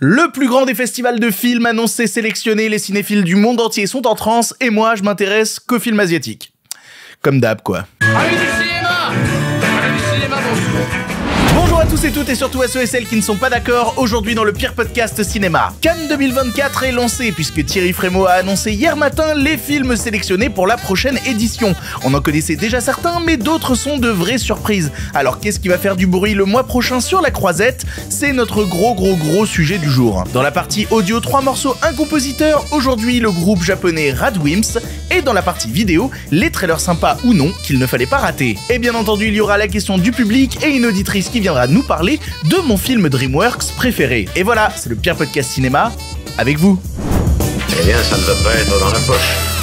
Le plus grand des festivals de films annoncés sélectionnés, les cinéphiles du monde entier sont en transe et moi je m'intéresse qu'aux films asiatiques. Comme d'hab quoi. tous et toutes et surtout à ceux et celles qui ne sont pas d'accord aujourd'hui dans le pire podcast cinéma. Cannes 2024 est lancé puisque Thierry Frémaux a annoncé hier matin les films sélectionnés pour la prochaine édition. On en connaissait déjà certains mais d'autres sont de vraies surprises. Alors qu'est-ce qui va faire du bruit le mois prochain sur la croisette C'est notre gros gros gros sujet du jour. Dans la partie audio, 3 morceaux, un compositeur, aujourd'hui le groupe japonais Radwimps et dans la partie vidéo, les trailers sympas ou non qu'il ne fallait pas rater. Et bien entendu, il y aura la question du public et une auditrice qui viendra nous parler de mon film DreamWorks préféré. Et voilà, c'est le pire podcast cinéma avec vous. Eh bien, ça ne va pas être dans la poche.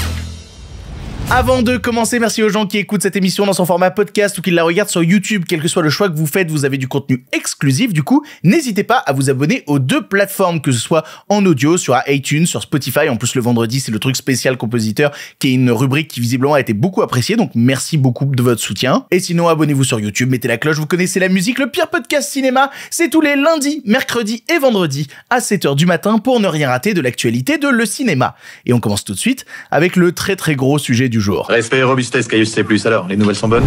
Avant de commencer, merci aux gens qui écoutent cette émission dans son format podcast ou qui la regardent sur YouTube. Quel que soit le choix que vous faites, vous avez du contenu exclusif. Du coup, n'hésitez pas à vous abonner aux deux plateformes, que ce soit en audio, sur iTunes, sur Spotify. En plus, le vendredi, c'est le truc spécial compositeur, qui est une rubrique qui visiblement a été beaucoup appréciée. Donc, merci beaucoup de votre soutien. Et sinon, abonnez-vous sur YouTube, mettez la cloche, vous connaissez la musique. Le pire podcast cinéma, c'est tous les lundis, mercredis et vendredis à 7h du matin pour ne rien rater de l'actualité de le cinéma. Et on commence tout de suite avec le très très gros sujet du Respect et robustesse, Caius C+. Alors, les nouvelles sont bonnes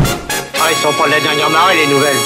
Ah, ils sont pas de la dernière marée, les nouvelles.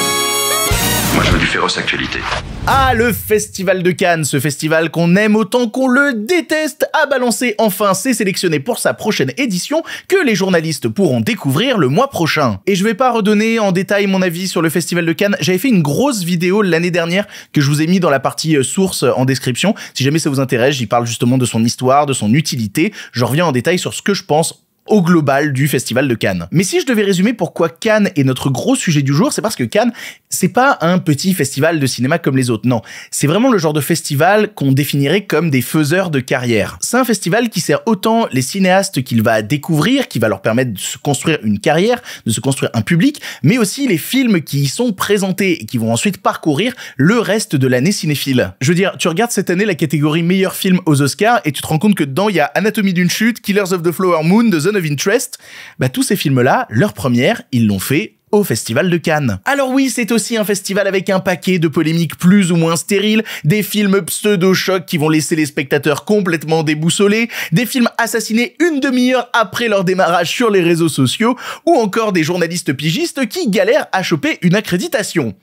Moi, je veux du féroce actualité. Ah, le Festival de Cannes, ce festival qu'on aime autant qu'on le déteste, a balancé enfin s'est sélectionné pour sa prochaine édition que les journalistes pourront découvrir le mois prochain. Et je vais pas redonner en détail mon avis sur le Festival de Cannes, j'avais fait une grosse vidéo l'année dernière que je vous ai mis dans la partie euh, source euh, en description. Si jamais ça vous intéresse, j'y parle justement de son histoire, de son utilité. Je reviens en détail sur ce que je pense au global du festival de Cannes. Mais si je devais résumer pourquoi Cannes est notre gros sujet du jour, c'est parce que Cannes, c'est pas un petit festival de cinéma comme les autres, non. C'est vraiment le genre de festival qu'on définirait comme des faiseurs de carrière. C'est un festival qui sert autant les cinéastes qu'il va découvrir, qui va leur permettre de se construire une carrière, de se construire un public, mais aussi les films qui y sont présentés et qui vont ensuite parcourir le reste de l'année cinéphile. Je veux dire, tu regardes cette année la catégorie meilleur film aux Oscars et tu te rends compte que dedans il y a Anatomie d'une chute, Killers of the Flower Moon, The Zone Interest, bah, tous ces films-là, leur première, ils l'ont fait au Festival de Cannes. Alors oui, c'est aussi un festival avec un paquet de polémiques plus ou moins stériles, des films pseudo-chocs qui vont laisser les spectateurs complètement déboussolés, des films assassinés une demi-heure après leur démarrage sur les réseaux sociaux, ou encore des journalistes pigistes qui galèrent à choper une accréditation.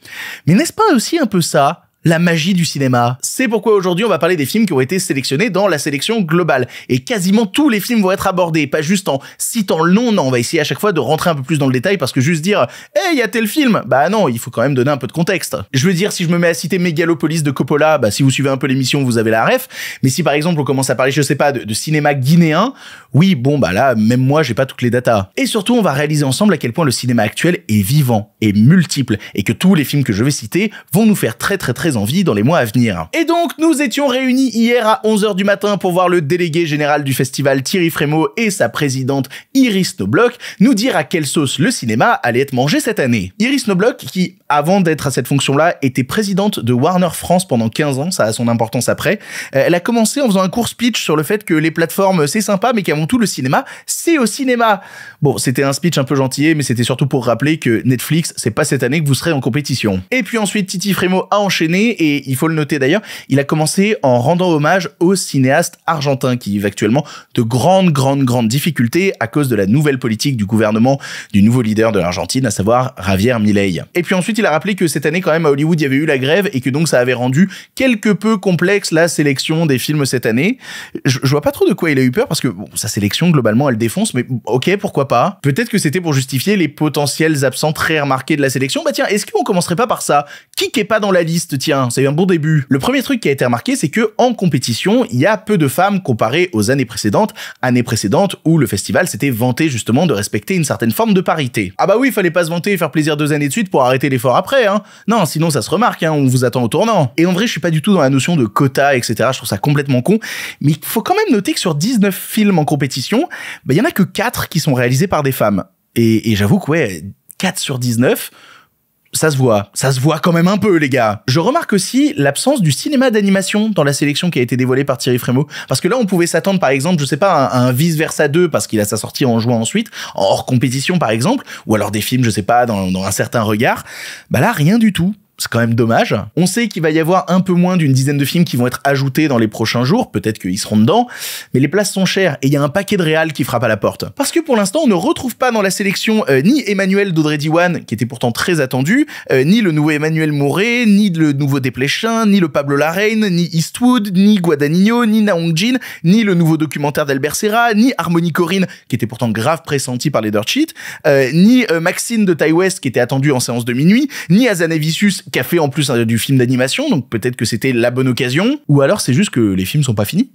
Mais n'est-ce pas aussi un peu ça la magie du cinéma. C'est pourquoi aujourd'hui on va parler des films qui ont été sélectionnés dans la sélection globale. Et quasiment tous les films vont être abordés, pas juste en citant le nom, non, on va essayer à chaque fois de rentrer un peu plus dans le détail parce que juste dire « Hey, eh, il y a tel film !» Bah non, il faut quand même donner un peu de contexte. Je veux dire, si je me mets à citer Megalopolis de Coppola, bah si vous suivez un peu l'émission, vous avez la ref. Mais si par exemple on commence à parler, je sais pas, de, cinéma guinéen, oui, bon bah là, même moi, j'ai pas toutes les datas. Et surtout, on va réaliser ensemble à quel point le cinéma actuel est vivant, et multiple, et que tous les films que je vais citer vont nous faire très très très envie dans les mois à venir. Et donc, nous étions réunis hier à 11h du matin pour voir le délégué général du festival Thierry Frémaux et sa présidente Iris Nobloch nous dire à quelle sauce le cinéma allait être mangé cette année. Iris Nobloch, qui avant d'être à cette fonction-là, était présidente de Warner France pendant 15 ans, ça a son importance après, euh, elle a commencé en faisant un court speech sur le fait que les plateformes c'est sympa, mais qu'avant tout le cinéma c'est au cinéma. Bon, c'était un speech un peu gentil, mais c'était surtout pour rappeler que Netflix, c'est pas cette année que vous serez en compétition. Et puis ensuite, Titi Frémaux a enchaîné et il faut le noter d'ailleurs, il a commencé en rendant hommage au cinéaste argentin qui vivent actuellement de grandes, grandes, grandes difficultés à cause de la nouvelle politique du gouvernement du nouveau leader de l'Argentine, à savoir Javier Milei. Et puis ensuite, il a rappelé que cette année, quand même, à Hollywood, il y avait eu la grève et que donc ça avait rendu quelque peu complexe la sélection des films cette année. Je, vois pas trop de quoi il a eu peur parce que sa sélection, globalement, elle défonce, mais ok, pourquoi pas. Peut-être que c'était pour justifier les potentiels absents très remarqués de la sélection. Bah tiens, est-ce qu'on commencerait pas par ça Qui n'est pas dans la liste, tiens bien, hein, c'est un bon début. Le premier truc qui a été remarqué, c'est que en compétition, il y a peu de femmes comparées aux années précédentes, années précédentes où le festival s'était vanté justement de respecter une certaine forme de parité. Ah bah oui, il fallait pas se vanter et faire plaisir deux années de suite pour arrêter l'effort après, hein. Non, sinon ça se remarque, hein, on vous attend au tournant. Et en vrai, je suis pas du tout dans la notion de quota, etc. Je trouve ça complètement con, mais il faut quand même noter que sur 19 films en compétition, bah, il y en a que 4 qui sont réalisés par des femmes. Et, et j'avoue que ouais, 4 sur 19, ça se voit. Ça se voit quand même un peu, les gars. Je remarque aussi l'absence du cinéma d'animation dans la sélection qui a été dévoilée par Thierry Frémaux. Parce que là, on pouvait s'attendre, par exemple, je sais pas, à un, Vice Versa 2, parce qu'il a sa sortie en juin ensuite, hors compétition, par exemple, ou alors des films, je sais pas, dans un certain regard. Bah là, rien du tout c'est quand même dommage. On sait qu'il va y avoir un peu moins d'une dizaine de films qui vont être ajoutés dans les prochains jours, peut-être qu'ils seront dedans, mais les places sont chères et il y a un paquet de réals qui frappe à la porte. Parce que pour l'instant, on ne retrouve pas dans la sélection euh, ni Emmanuel d'Audrey Diwan, qui était pourtant très attendu, euh, ni le nouveau Emmanuel Mouret, ni le nouveau Desplechin, ni le Pablo Larraine, ni Eastwood, ni Guadagnino, ni Naong Jin, ni le nouveau documentaire d'Albert Serra, ni Harmony Corinne, qui était pourtant grave pressenti par les Dirt Sheet, euh, ni Maxine de Tai West, qui était attendu en séance de minuit, ni Azanavicius qu'a fait en plus hein, du film d'animation, donc peut-être que c'était la bonne occasion, ou alors c'est juste que les films sont pas finis,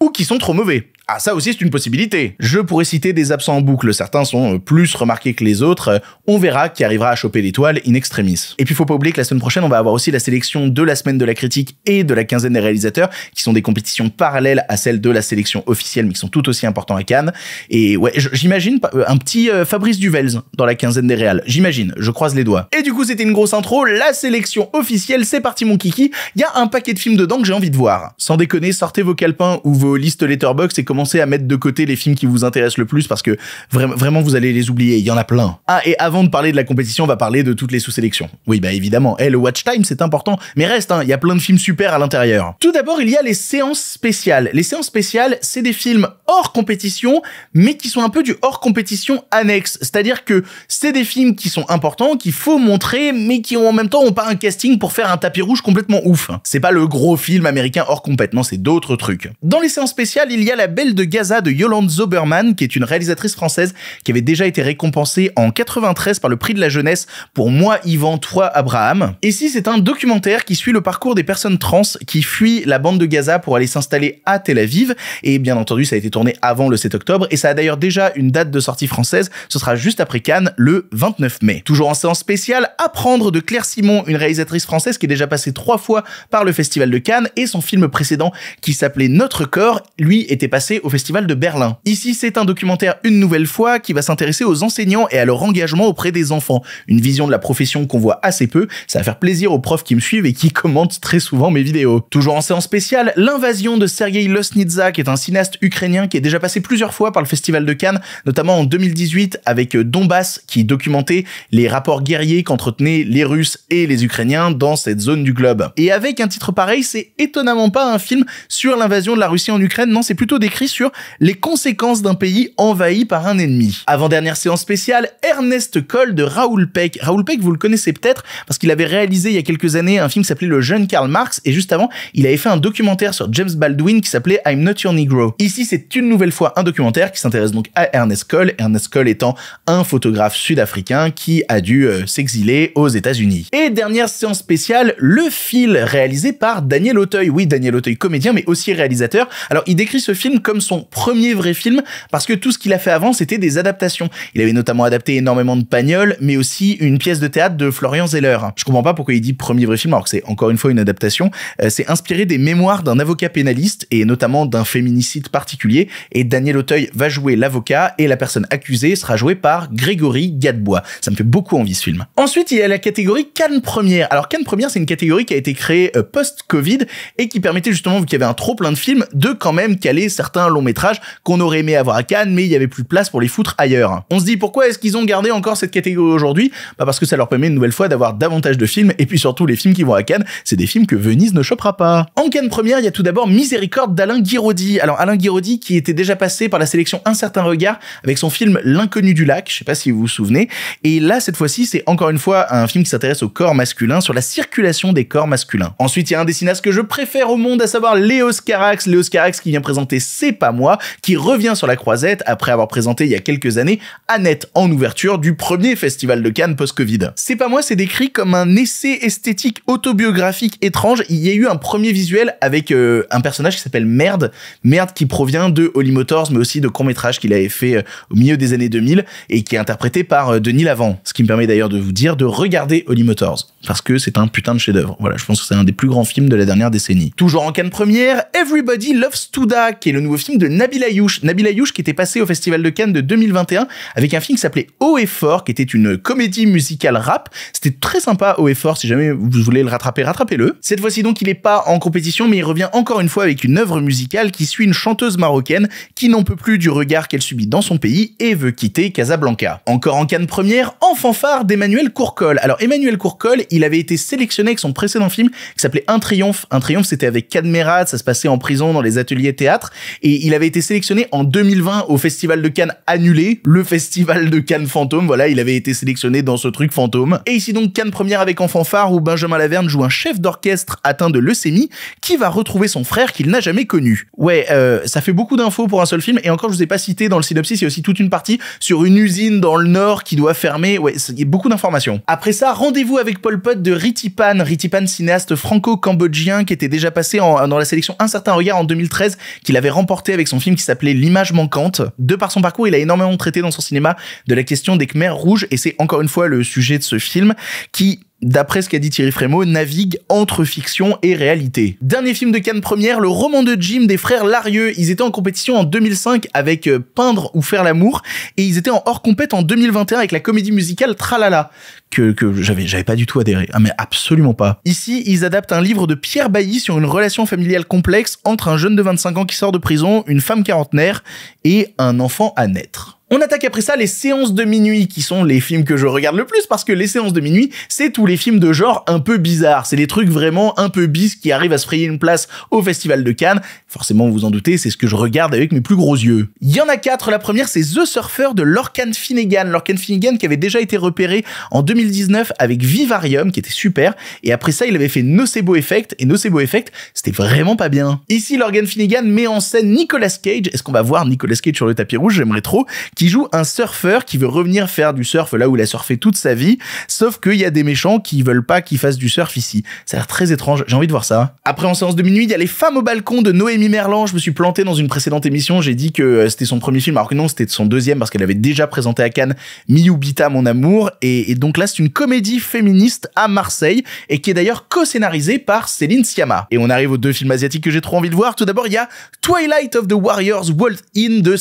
ou qu'ils sont trop mauvais. Ah ça aussi c'est une possibilité. Je pourrais citer des absents en boucle, certains sont euh, plus remarqués que les autres, euh, on verra qui arrivera à choper l'étoile in extremis. Et puis faut pas oublier que la semaine prochaine on va avoir aussi la sélection de la semaine de la critique et de la quinzaine des réalisateurs, qui sont des compétitions parallèles à celles de la sélection officielle mais qui sont tout aussi importantes à Cannes. Et ouais, j'imagine euh, un petit Fabrice Duvels dans la quinzaine des réals, j'imagine, je croise les doigts. Et du coup c'était une grosse intro, la sélection officielle, c'est parti mon kiki, il y a un paquet de films dedans que j'ai envie de voir. Sans déconner, sortez vos calepins ou vos listes letterbox et à mettre de côté les films qui vous intéressent le plus parce que vraiment vous allez les oublier. Il y en a plein. Ah, et avant de parler de la compétition, on va parler de toutes les sous-sélections. Oui, bah évidemment. Eh, le watch time, c'est important. Mais reste, hein, il y a plein de films super à l'intérieur. Tout d'abord, il y a les séances spéciales. Les séances spéciales, c'est des films hors compétition, mais qui sont un peu du hors compétition annexe. C'est-à-dire que c'est des films qui sont importants, qu'il faut montrer, mais qui en même temps ont pas un casting pour faire un tapis rouge complètement ouf. C'est pas le gros film américain hors compétition, c'est d'autres trucs. Dans les séances spéciales, il y a La Belle de Gaza de Yolande Zoberman, qui est une réalisatrice française qui avait déjà été récompensée en 93 par le prix de la jeunesse pour Moi, Yvan, Toi, Abraham. Ici, c'est un documentaire qui suit le parcours des personnes trans qui fuient la bande de Gaza pour aller s'installer à Tel Aviv, et bien entendu, ça a été tourné avant le 7 octobre et ça a d'ailleurs déjà une date de sortie française, ce sera juste après Cannes le 29 mai. Toujours en séance spéciale, Apprendre de Claire Simon, une réalisatrice française qui est déjà passée trois fois par le Festival de Cannes et son film précédent qui s'appelait Notre Corps, lui était passé au Festival de Berlin. Ici, c'est un documentaire une nouvelle fois qui va s'intéresser aux enseignants et à leur engagement auprès des enfants. Une vision de la profession qu'on voit assez peu, ça va faire plaisir aux profs qui me suivent et qui commentent très souvent mes vidéos. Toujours en séance spéciale, L'invasion de Sergei Losnitsa, qui est un cinéaste ukrainien qui est déjà passé plusieurs fois par le Festival de Cannes, notamment en 2018 avec euh, Donbass qui documentait les rapports guerriers qu'entretenaient les Russes et les Ukrainiens dans cette zone du globe. Et avec un titre pareil, c'est étonnamment pas un film sur l'invasion de la Russie en Ukraine, non, c'est plutôt décrit sur les conséquences d'un pays envahi par un ennemi. Avant-dernière séance spéciale, Ernest Cole de Raoul Peck. Raoul Peck, vous le connaissez peut-être parce qu'il avait réalisé il y a quelques années un film qui s'appelait Le jeune Karl Marx et juste avant, il avait fait un documentaire sur James Baldwin qui s'appelait I'm Not Your Negro. Ici, c'est une nouvelle fois un documentaire qui s'intéresse donc à Ernest Cole, Ernest Cole étant un photographe sud-africain qui a dû euh, s'exiler aux États-Unis. Et dernière séance spéciale, le fil réalisé par Daniel Auteuil. Oui, Daniel Auteuil, comédien, mais aussi réalisateur. Alors, il décrit ce film comme son premier vrai film parce que tout ce qu'il a fait avant, c'était des adaptations. Il avait notamment adapté énormément de Pagnol, mais aussi une pièce de théâtre de Florian Zeller. Je comprends pas pourquoi il dit premier vrai film alors que c'est encore une fois une adaptation. Euh, c'est inspiré des mémoires d'un avocat pénaliste et notamment d'un féminicide particulier et Daniel Auteuil va jouer l'avocat et la personne accusée sera jouée par Grégory Gadebois. Ça me fait beaucoup envie ce film. Ensuite, il y a la catégorie Cannes Première. Alors Cannes Première, c'est une catégorie qui a été créée euh, post-Covid et qui permettait justement, vu qu'il y avait un trop plein de films, de quand même caler certains longs métrages qu'on aurait aimé avoir à Cannes, mais il y avait plus de place pour les foutre ailleurs. On se dit pourquoi est-ce qu'ils ont gardé encore cette catégorie aujourd'hui Bah parce que ça leur permet une nouvelle fois d'avoir davantage de films et puis surtout les films qui vont à Cannes, c'est des films que Venise ne chopera pas. En Cannes Première, il y a tout d'abord Miséricorde d'Alain Guiraudy. Alors Alain Guiraudy qui était déjà passé par la sélection Un certain regard avec son film L'inconnu du lac, je sais pas si vous vous souvenez. Et là, cette fois-ci, c'est encore une fois un film qui s'intéresse au corps masculin, sur la circulation des corps masculins. Ensuite, il y a un des cinéastes que je préfère au monde, à savoir Léos Carax. Léos Carax qui vient présenter C'est pas moi, qui revient sur la croisette après avoir présenté il y a quelques années Annette en ouverture du premier festival de Cannes post-Covid. C'est pas moi, c'est décrit comme un essai esthétique autobiographique étrange. Il y a eu un premier visuel avec euh, un personnage qui s'appelle Merde, Merde qui provient de Holy Holly Motors, mais aussi de courts-métrages qu'il avait fait euh, au milieu des années 2000 et qui est interprété par euh, Denis Lavant. Ce qui me permet d'ailleurs de vous dire de regarder Holly Motors parce que c'est un putain de chef-d'œuvre. Voilà, je pense que c'est un des plus grands films de la dernière décennie. Toujours en Cannes première, Everybody Loves Touda, qui est le nouveau film de Nabil Ayouch. Nabil Ayouch qui était passé au Festival de Cannes de 2021 avec un film qui s'appelait Haut et Fort, qui était une comédie musicale rap. C'était très sympa, Haut et Fort. Si jamais vous voulez le rattraper, rattrapez-le. Cette fois-ci donc, il n'est pas en compétition, mais il revient encore une fois avec une œuvre musicale qui suit une chanteuse marocaine qui n'en peut plus du regard qu'elle subit dans son pays et veut quitter Casablanca. Encore en canne première, en fanfare d'Emmanuel Courcol. Alors Emmanuel Courcol, il avait été sélectionné avec son précédent film qui s'appelait Un Triomphe. Un Triomphe, c'était avec Cadmerat, ça se passait en prison dans les ateliers théâtre et il avait été sélectionné en 2020 au Festival de Cannes annulé, le Festival de Cannes fantôme. Voilà, il avait été sélectionné dans ce truc fantôme. Et ici donc Cannes première avec En fanfare où Benjamin Laverne joue un chef d'orchestre atteint de leucémie qui va retrouver son frère qu'il n'a jamais connu. Ouais, euh, ça fait beaucoup d'infos pour un seul film. Et encore, je vous ai pas cité dans le synopsis, il y a aussi toute une partie sur une usine dans le nord qui doit fermer. Ouais, il y a beaucoup d'informations. Après ça, rendez-vous avec Paul Pot de Ritipan. Ritipan, cinéaste franco-cambodgien qui était déjà passé dans la sélection Un certain regard en 2013, qu'il avait remporté avec son film qui s'appelait L'image manquante. De par son parcours, il a énormément traité dans son cinéma de la question des Khmers rouges. Et c'est encore une fois le sujet de ce film qui d'après ce qu'a dit Thierry Frémaux, navigue entre fiction et réalité. Dernier film de Cannes première, le roman de Jim des frères Larieux. Ils étaient en compétition en 2005 avec euh, Peindre ou Faire l'amour et ils étaient en hors compète en 2021 avec la comédie musicale Tralala que, que j'avais j'avais pas du tout adhéré. Ah mais absolument pas. Ici, ils adaptent un livre de Pierre Bailly sur une relation familiale complexe entre un jeune de 25 ans qui sort de prison, une femme quarantenaire et un enfant à naître. On attaque après ça les séances de minuit, qui sont les films que je regarde le plus, parce que les séances de minuit, c'est tous les films de genre un peu bizarres. C'est les trucs vraiment un peu bis qui arrivent à se frayer une place au Festival de Cannes. Forcément, vous vous en doutez, c'est ce que je regarde avec mes plus gros yeux. Il y en a quatre. La première, c'est The Surfer de Lorcan Finnegan. Lorcan Finnegan qui avait déjà été repéré en 2019 avec Vivarium, qui était super. Et après ça, il avait fait Nocebo Effect. Et Nocebo Effect, c'était vraiment pas bien. Ici, Lorcan Finnegan met en scène Nicolas Cage. Est-ce qu'on va voir Nicolas Cage sur le tapis rouge J'aimerais trop qui joue un surfeur qui veut revenir faire du surf là où il a surfé toute sa vie, sauf qu'il y a des méchants qui veulent pas qu'il fasse du surf ici. Ça a l'air très étrange, j'ai envie de voir ça. Après, en séance de minuit, il y a Les femmes au balcon de Noémie Merlan. Je me suis planté dans une précédente émission, j'ai dit que euh, c'était son premier film, alors que non, c'était son deuxième parce qu'elle avait déjà présenté à Cannes Miyubita, mon amour. Et, donc là, c'est une comédie féministe à Marseille et qui est d'ailleurs co-scénarisée par Céline Sciamma. Et on arrive aux deux films asiatiques que j'ai trop envie de voir. Tout d'abord, il y a Twilight of the Warriors *World In de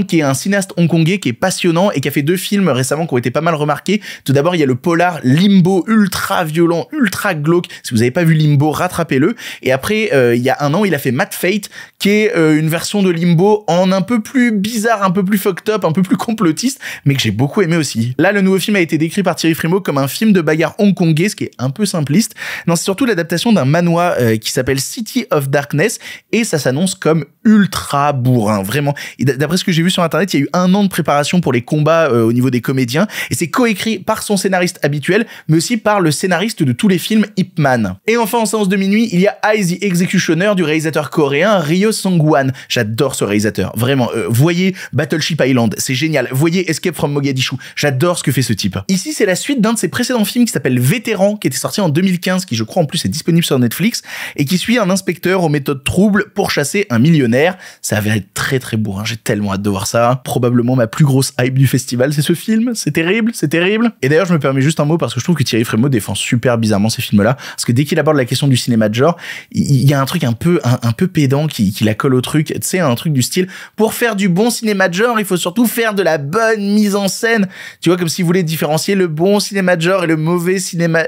qui est un cinéaste hongkongais qui est passionnant et qui a fait deux films récemment qui ont été pas mal remarqués. Tout d'abord, il y a le polar Limbo, ultra violent, ultra glauque. Si vous n'avez pas vu Limbo, rattrapez-le. Et après, euh, il y a un an, il a fait Mad Fate, qui est euh, une version de Limbo en un peu plus bizarre, un peu plus fucked up, un peu plus complotiste, mais que j'ai beaucoup aimé aussi. Là, le nouveau film a été décrit par Thierry frimo comme un film de bagarre hongkongais, ce qui est un peu simpliste. Non, c'est surtout l'adaptation d'un manoir euh, qui s'appelle City of Darkness, et ça s'annonce comme ultra bourrin, vraiment. D'après ce que j'ai vu sur internet, il y a eu un an de préparation pour les combats euh, au niveau des comédiens, et c'est coécrit par son scénariste habituel, mais aussi par le scénariste de tous les films Ip Man. Et enfin, en séance de minuit, il y a Eyes the Executioner du réalisateur coréen Ryo Songwan. J'adore ce réalisateur, vraiment. Euh, voyez Battleship Island, c'est génial. Voyez Escape from Mogadishu, j'adore ce que fait ce type. Ici, c'est la suite d'un de ses précédents films qui s'appelle Vétéran, qui était sorti en 2015, qui je crois en plus est disponible sur Netflix, et qui suit un inspecteur aux méthodes troubles pour chasser un millionnaire. Ça va très très beau, hein. j'ai tellement adoré ça. Probablement ma plus grosse hype du festival, c'est ce film. C'est terrible, c'est terrible. Et d'ailleurs, je me permets juste un mot parce que je trouve que Thierry Frémaux défend super bizarrement ces films-là. Parce que dès qu'il aborde la question du cinéma de genre, il y a un truc un peu, un, peu pédant qui, qui la colle au truc. Tu sais, un truc du style, pour faire du bon cinéma de genre, il faut surtout faire de la bonne mise en scène. Tu vois, comme s'il voulait différencier le bon cinéma de genre et le mauvais cinéma.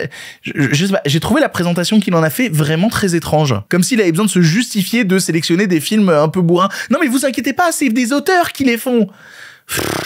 j'ai trouvé la présentation qu'il en a fait vraiment très étrange. Comme s'il avait besoin de se justifier de sélectionner des films un peu bourrins. Non, mais vous inquiétez pas, c'est des auteurs qui les font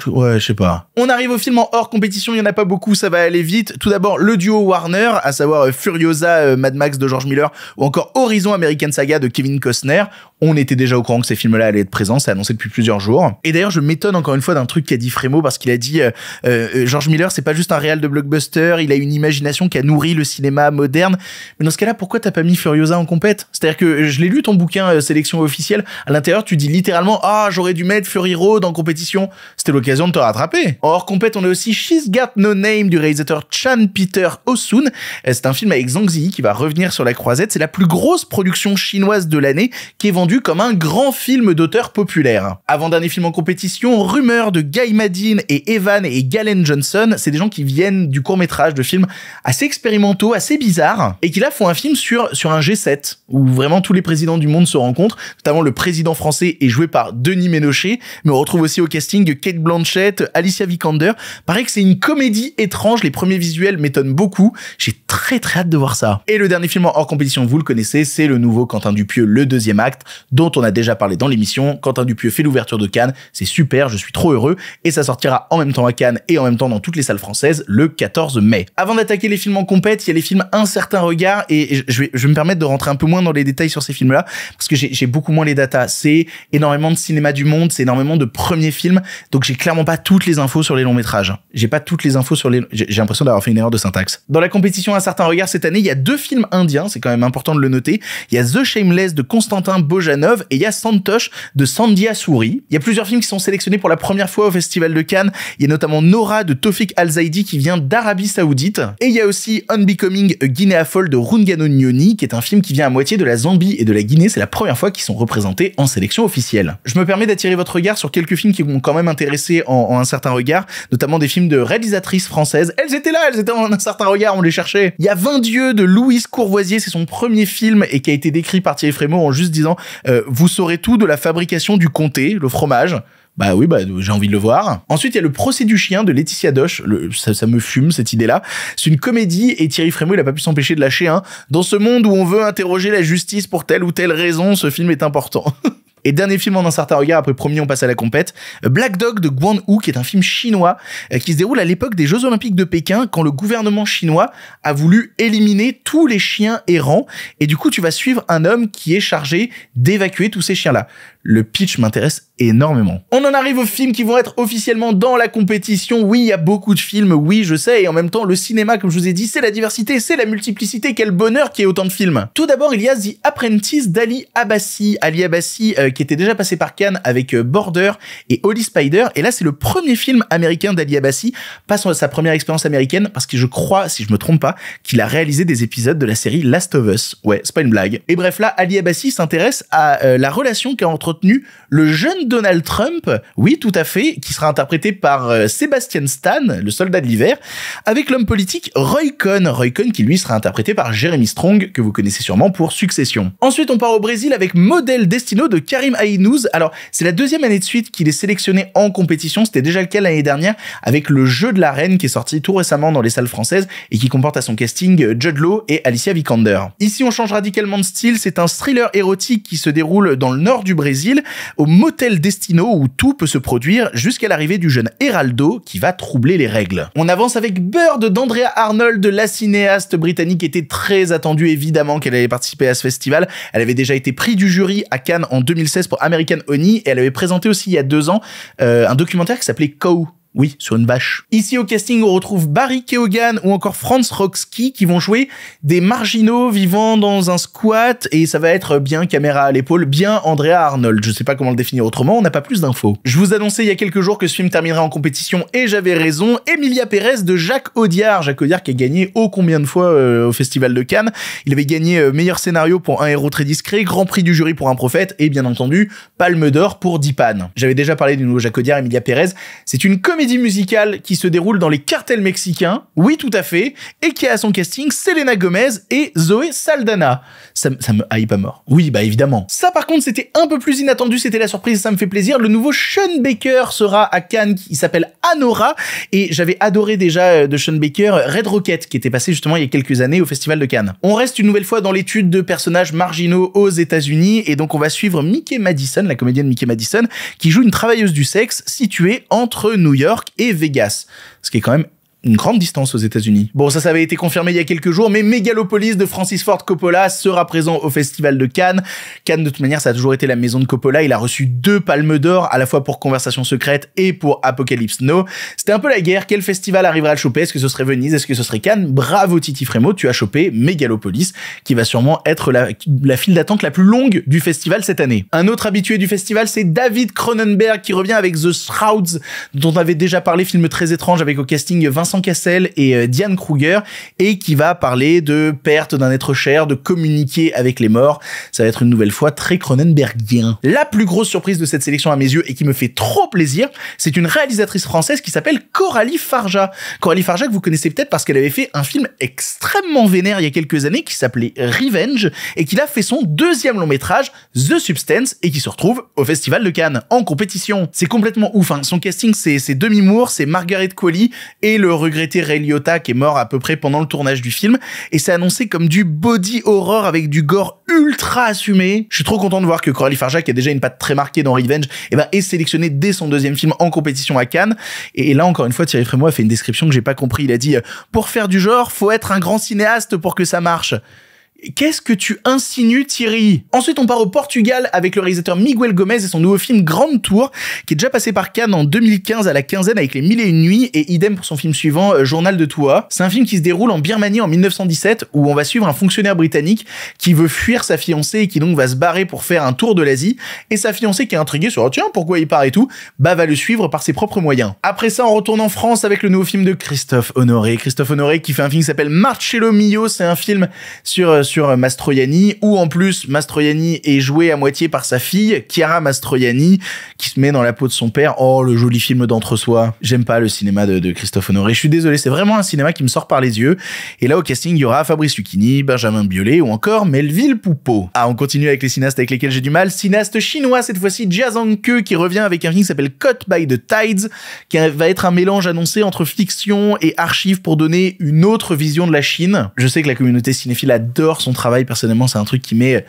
ouais, je sais pas. On arrive au film en hors compétition, il y en a pas beaucoup, ça va aller vite. Tout d'abord, le duo Warner, à savoir euh, Furiosa, euh, Mad Max de George Miller, ou encore Horizon American Saga de Kevin Costner. On était déjà au courant que ces films-là allaient être présents, c'est annoncé depuis plusieurs jours. Et d'ailleurs, je m'étonne encore une fois d'un truc qu'a dit Frémo, parce qu'il a dit euh, George Miller, c'est pas juste un réal de blockbuster, il a une imagination qui a nourri le cinéma moderne. Mais dans ce cas-là, pourquoi t'as pas mis Furiosa en compétition C'est-à-dire que je l'ai lu ton bouquin Sélection officielle, à l'intérieur, tu dis littéralement Ah, j'aurais dû mettre Fury Road en compétition c'est l'occasion de te rattraper. Hors compète, on a aussi She's Got No Name du réalisateur Chan Peter Osun. C'est un film avec Zhang Ziyi qui va revenir sur la croisette. C'est la plus grosse production chinoise de l'année qui est vendue comme un grand film d'auteur populaire. Avant-dernier film en compétition, Rumeur de Guy Madin et Evan et Galen Johnson. C'est des gens qui viennent du court-métrage de films assez expérimentaux, assez bizarres et qui là font un film sur, sur un G7 où vraiment tous les présidents du monde se rencontrent. Notamment le président français est joué par Denis Ménochet, mais on retrouve aussi au casting Kate Blanchette, Alicia Vikander. Paraît que c'est une comédie étrange, les premiers visuels m'étonnent beaucoup. J'ai très très hâte de voir ça. Et le dernier film en hors compétition, vous le connaissez, c'est le nouveau Quentin Dupieux, le deuxième acte, dont on a déjà parlé dans l'émission. Quentin Dupieux fait l'ouverture de Cannes, c'est super, je suis trop heureux, et ça sortira en même temps à Cannes et en même temps dans toutes les salles françaises le 14 mai. Avant d'attaquer les films en compétition, il y a les films Un certain regard, et je vais, je me permettre de rentrer un peu moins dans les détails sur ces films-là, parce que j'ai beaucoup moins les datas. C'est énormément de cinéma du monde, c'est énormément de premiers films, donc j'ai clairement pas toutes les infos sur les longs métrages. J'ai pas toutes les infos sur les. J'ai l'impression d'avoir fait une erreur de syntaxe. Dans la compétition à certains regards cette année, il y a deux films indiens. C'est quand même important de le noter. Il y a The Shameless de Constantin Bojanov et il y a Santosh de Sandhya Souri. Il y a plusieurs films qui sont sélectionnés pour la première fois au Festival de Cannes. Il y a notamment Nora de Tofik Al Zaidi qui vient d'Arabie Saoudite. Et il y a aussi Unbecoming a Guinea Fall de Rungano Nyoni qui est un film qui vient à moitié de la Zambie et de la Guinée. C'est la première fois qu'ils sont représentés en sélection officielle. Je me permets d'attirer votre regard sur quelques films qui m'ont quand même intéressé en, un certain regard, notamment des films de réalisatrices françaises. Elles étaient là, elles étaient en un certain regard, on les cherchait. Il y a 20 dieux de Louise Courvoisier, c'est son premier film et qui a été décrit par Thierry Frémaux en juste disant euh, Vous saurez tout de la fabrication du comté, le fromage. Bah oui, bah, j'ai envie de le voir. Ensuite, il y a Le procès du chien de Laetitia Doche. ça, me fume, cette idée-là. C'est une comédie et Thierry Frémaux, il a pas pu s'empêcher de lâcher un. Hein. Dans ce monde où on veut interroger la justice pour telle ou telle raison, ce film est important. Et dernier film en un certain regard, après premier on passe à la compète, Black Dog de Guan Hu, qui est un film chinois euh, qui se déroule à l'époque des Jeux Olympiques de Pékin, quand le gouvernement chinois a voulu éliminer tous les chiens errants. Et du coup, tu vas suivre un homme qui est chargé d'évacuer tous ces chiens-là le pitch m'intéresse énormément. On en arrive aux films qui vont être officiellement dans la compétition. Oui, il y a beaucoup de films, oui, je sais, et en même temps, le cinéma, comme je vous ai dit, c'est la diversité, c'est la multiplicité, quel bonheur qu'il y ait autant de films. Tout d'abord, il y a The Apprentice d'Ali Abassi. Ali Abassi, euh, qui était déjà passé par Cannes avec euh, Border et Holly Spider, et là, c'est le premier film américain d'Ali Abassi, pas sa première expérience américaine, parce que je crois, si je me trompe pas, qu'il a réalisé des épisodes de la série Last of Us. Ouais, c'est pas une blague. Et bref, là, Ali Abassi s'intéresse à euh, la relation qu'a entre entretenu le jeune Donald Trump, oui tout à fait, qui sera interprété par euh, Sébastien Stan, le soldat de l'hiver, avec l'homme politique Roy Cohn, Roy Cohn qui lui sera interprété par Jeremy Strong, que vous connaissez sûrement pour Succession. Ensuite on part au Brésil avec Modèle Destino de Karim Ainouz, alors c'est la deuxième année de suite qu'il est sélectionné en compétition, c'était déjà le cas l'année dernière avec le jeu de la reine qui est sorti tout récemment dans les salles françaises et qui comporte à son casting euh, Judd Law et Alicia Vikander. Ici on change radicalement de style, c'est un thriller érotique qui se déroule dans le nord du Brésil au motel Destino où tout peut se produire jusqu'à l'arrivée du jeune Heraldo qui va troubler les règles. On avance avec Bird d'Andrea Arnold, la cinéaste britannique était très attendue évidemment qu'elle allait participé à ce festival. Elle avait déjà été prix du jury à Cannes en 2016 pour American Honey et elle avait présenté aussi il y a deux ans euh, un documentaire qui s'appelait Cow oui, sur une bâche. Ici au casting, on retrouve Barry Keoghan ou encore Franz Roxky qui vont jouer des marginaux vivant dans un squat et ça va être bien caméra à l'épaule, bien Andrea Arnold. Je sais pas comment le définir autrement, on n'a pas plus d'infos. Je vous annonçais il y a quelques jours que ce film terminerait en compétition et j'avais raison. Emilia Pérez de Jacques Audiard. Jacques Audiard qui a gagné ô combien de fois euh, au Festival de Cannes. Il avait gagné euh, meilleur scénario pour Un héros très discret, grand prix du jury pour Un prophète et bien entendu Palme d'or pour Dipan. J'avais déjà parlé du nouveau Jacques Audiard, Emilia Pérez. C'est une comédie musicale qui se déroule dans les cartels mexicains, oui tout à fait, et qui a à son casting Selena Gomez et Zoé Saldana. Ça, me hype pas mort. Oui, bah évidemment. Ça par contre, c'était un peu plus inattendu, c'était la surprise, ça me fait plaisir. Le nouveau Sean Baker sera à Cannes, il s'appelle Anora, et j'avais adoré déjà euh, de Sean Baker Red Rocket, qui était passé justement il y a quelques années au Festival de Cannes. On reste une nouvelle fois dans l'étude de personnages marginaux aux États-Unis, et donc on va suivre Mickey Madison, la comédienne Mickey Madison, qui joue une travailleuse du sexe située entre New York et Vegas, ce qui est quand même une grande distance aux États-Unis. Bon, ça, ça avait été confirmé il y a quelques jours, mais Megalopolis de Francis Ford Coppola sera présent au Festival de Cannes. Cannes, de toute manière, ça a toujours été la maison de Coppola. Il a reçu deux palmes d'or, à la fois pour Conversation secrète et pour Apocalypse Now. C'était un peu la guerre. Quel festival arrivera à le choper Est-ce que ce serait Venise Est-ce que ce serait Cannes Bravo Titi Frémo, tu as chopé Megalopolis, qui va sûrement être la, la file d'attente la plus longue du festival cette année. Un autre habitué du festival, c'est David Cronenberg, qui revient avec The Shrouds, dont on avait déjà parlé, film très étrange avec au casting Vincent Cassel et euh, Diane Kruger et qui va parler de perte d'un être cher, de communiquer avec les morts. Ça va être une nouvelle fois très Cronenbergien. La plus grosse surprise de cette sélection à mes yeux et qui me fait trop plaisir, c'est une réalisatrice française qui s'appelle Coralie Farja. Coralie Farja que vous connaissez peut-être parce qu'elle avait fait un film extrêmement vénère il y a quelques années qui s'appelait Revenge et qui a fait son deuxième long métrage The Substance et qui se retrouve au Festival de Cannes en compétition. C'est complètement ouf. Hein. Son casting c'est demi Moore, c'est Margaret Qualley et le regretter Ray Liotta qui est mort à peu près pendant le tournage du film. Et c'est annoncé comme du body horror avec du gore ultra assumé. Je suis trop content de voir que Coralie Farja, qui a déjà une patte très marquée dans Revenge, et eh ben, est sélectionnée dès son deuxième film en compétition à Cannes. Et là, encore une fois, Thierry Frémaux a fait une description que j'ai pas compris. Il a dit, euh, pour faire du genre, faut être un grand cinéaste pour que ça marche. Qu'est-ce que tu insinues, Thierry Ensuite, on part au Portugal avec le réalisateur Miguel Gomez et son nouveau film Grande Tour, qui est déjà passé par Cannes en 2015 à la quinzaine avec Les Mille et Une Nuits, et idem pour son film suivant, euh, Journal de Toi. C'est un film qui se déroule en Birmanie en 1917, où on va suivre un fonctionnaire britannique qui veut fuir sa fiancée et qui donc va se barrer pour faire un tour de l'Asie, et sa fiancée qui est intriguée sur oh, tiens, pourquoi il part et tout, bah va le suivre par ses propres moyens. Après ça, on retourne en France avec le nouveau film de Christophe Honoré. Christophe Honoré qui fait un film qui s'appelle Marcello Mio, c'est un film sur euh, sur Mastroianni, où en plus Mastroianni est joué à moitié par sa fille, Chiara Mastroianni, qui se met dans la peau de son père. Oh, le joli film d'entre-soi. J'aime pas le cinéma de, Christophe Honoré. Je suis désolé, c'est vraiment un cinéma qui me sort par les yeux. Et là, au casting, il y aura Fabrice Lucchini, Benjamin Biolay ou encore Melville Poupeau. Ah, on continue avec les cinéastes avec lesquels j'ai du mal. Cinéaste chinois, cette fois-ci, Jia Zhangke, qui revient avec un film qui s'appelle Caught by the Tides, qui va être un mélange annoncé entre fiction et archives pour donner une autre vision de la Chine. Je sais que la communauté cinéphile adore son travail personnellement. C'est un truc qui met